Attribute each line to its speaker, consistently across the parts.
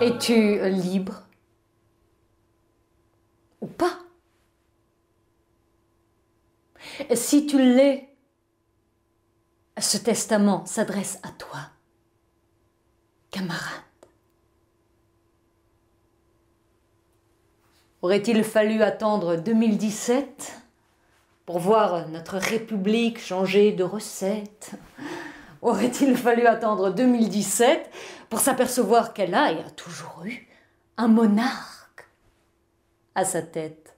Speaker 1: Es-tu euh, libre ou pas Si tu l'es, ce testament s'adresse à toi, camarade. Aurait-il fallu attendre 2017 pour voir notre République changer de recette Aurait-il fallu attendre 2017 pour s'apercevoir qu'elle a, et a toujours eu, un monarque à sa tête.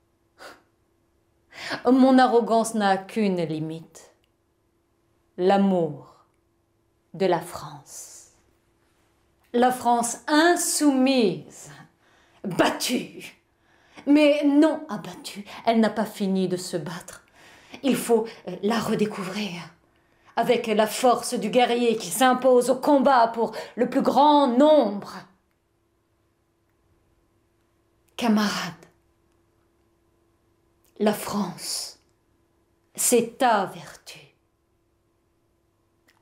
Speaker 1: Mon arrogance n'a qu'une limite, l'amour de la France. La France insoumise, battue, mais non abattue, elle n'a pas fini de se battre. Il faut euh, la redécouvrir avec la force du guerrier qui s'impose au combat pour le plus grand nombre. Camarades, la France, c'est ta vertu,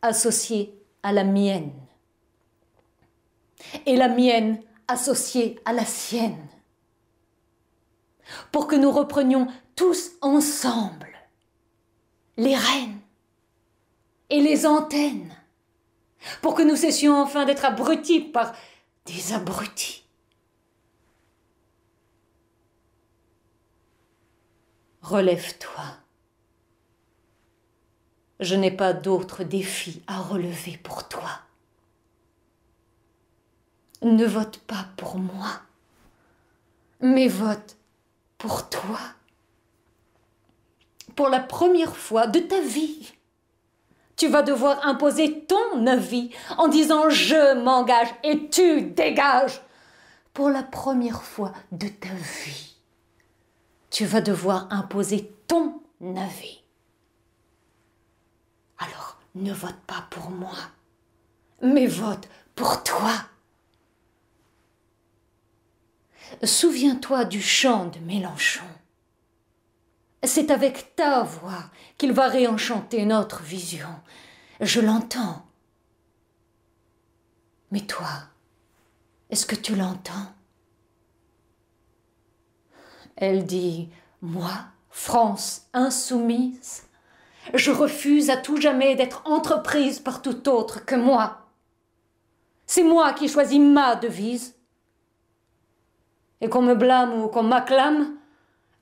Speaker 1: associée à la mienne, et la mienne associée à la sienne, pour que nous reprenions tous ensemble les rênes et les antennes, pour que nous cessions enfin d'être abrutis par des abrutis. Relève-toi. Je n'ai pas d'autre défi à relever pour toi. Ne vote pas pour moi, mais vote pour toi. Pour la première fois de ta vie, tu vas devoir imposer ton avis en disant je m'engage et tu dégages. Pour la première fois de ta vie, tu vas devoir imposer ton avis. Alors, ne vote pas pour moi, mais vote pour toi. Souviens-toi du chant de Mélenchon. C'est avec ta voix qu'il va réenchanter notre vision. Je l'entends. Mais toi, est-ce que tu l'entends Elle dit, moi, France insoumise, je refuse à tout jamais d'être entreprise par tout autre que moi. C'est moi qui choisis ma devise. Et qu'on me blâme ou qu'on m'acclame,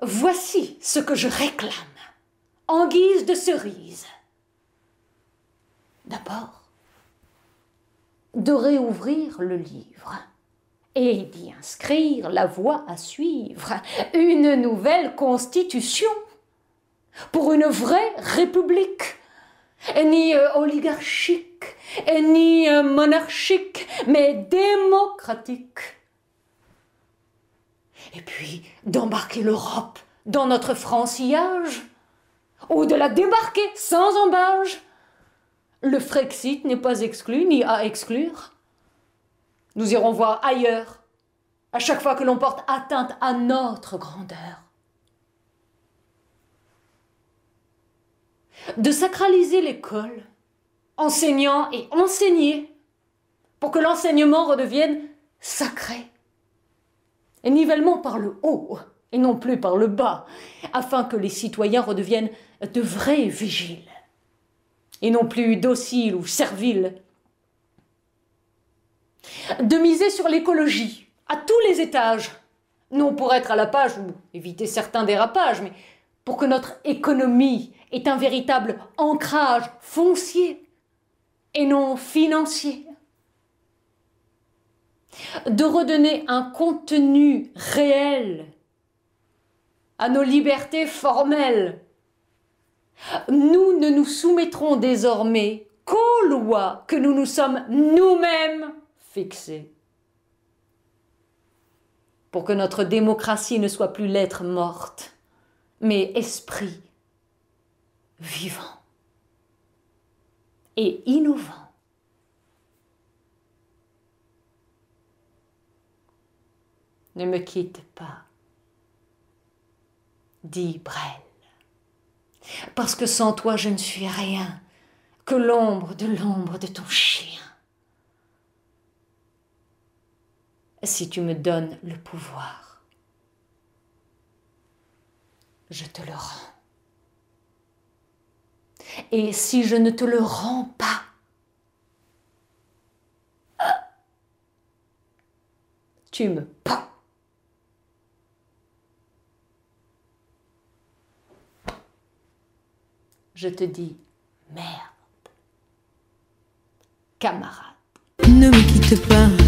Speaker 1: Voici ce que je réclame en guise de cerise. D'abord, de réouvrir le livre et d'y inscrire la voie à suivre, une nouvelle constitution pour une vraie république, et ni euh, oligarchique, ni euh, monarchique, mais démocratique et puis d'embarquer l'Europe dans notre francillage, ou de la débarquer sans embâge. Le Frexit n'est pas exclu ni à exclure. Nous irons voir ailleurs à chaque fois que l'on porte atteinte à notre grandeur. De sacraliser l'école, enseignant et enseigné, pour que l'enseignement redevienne sacré et nivellement par le haut et non plus par le bas, afin que les citoyens redeviennent de vrais vigiles, et non plus dociles ou serviles. De miser sur l'écologie, à tous les étages, non pour être à la page ou éviter certains dérapages, mais pour que notre économie ait un véritable ancrage foncier et non financier de redonner un contenu réel à nos libertés formelles. Nous ne nous soumettrons désormais qu'aux lois que nous nous sommes nous-mêmes fixées pour que notre démocratie ne soit plus lettre morte, mais esprit vivant et innovant. ne me quitte pas, dit Brel, parce que sans toi je ne suis rien que l'ombre de l'ombre de ton chien. Si tu me donnes le pouvoir, je te le rends. Et si je ne te le rends pas, tu me pends. je te dis merde. Camarade. Ne me quitte pas.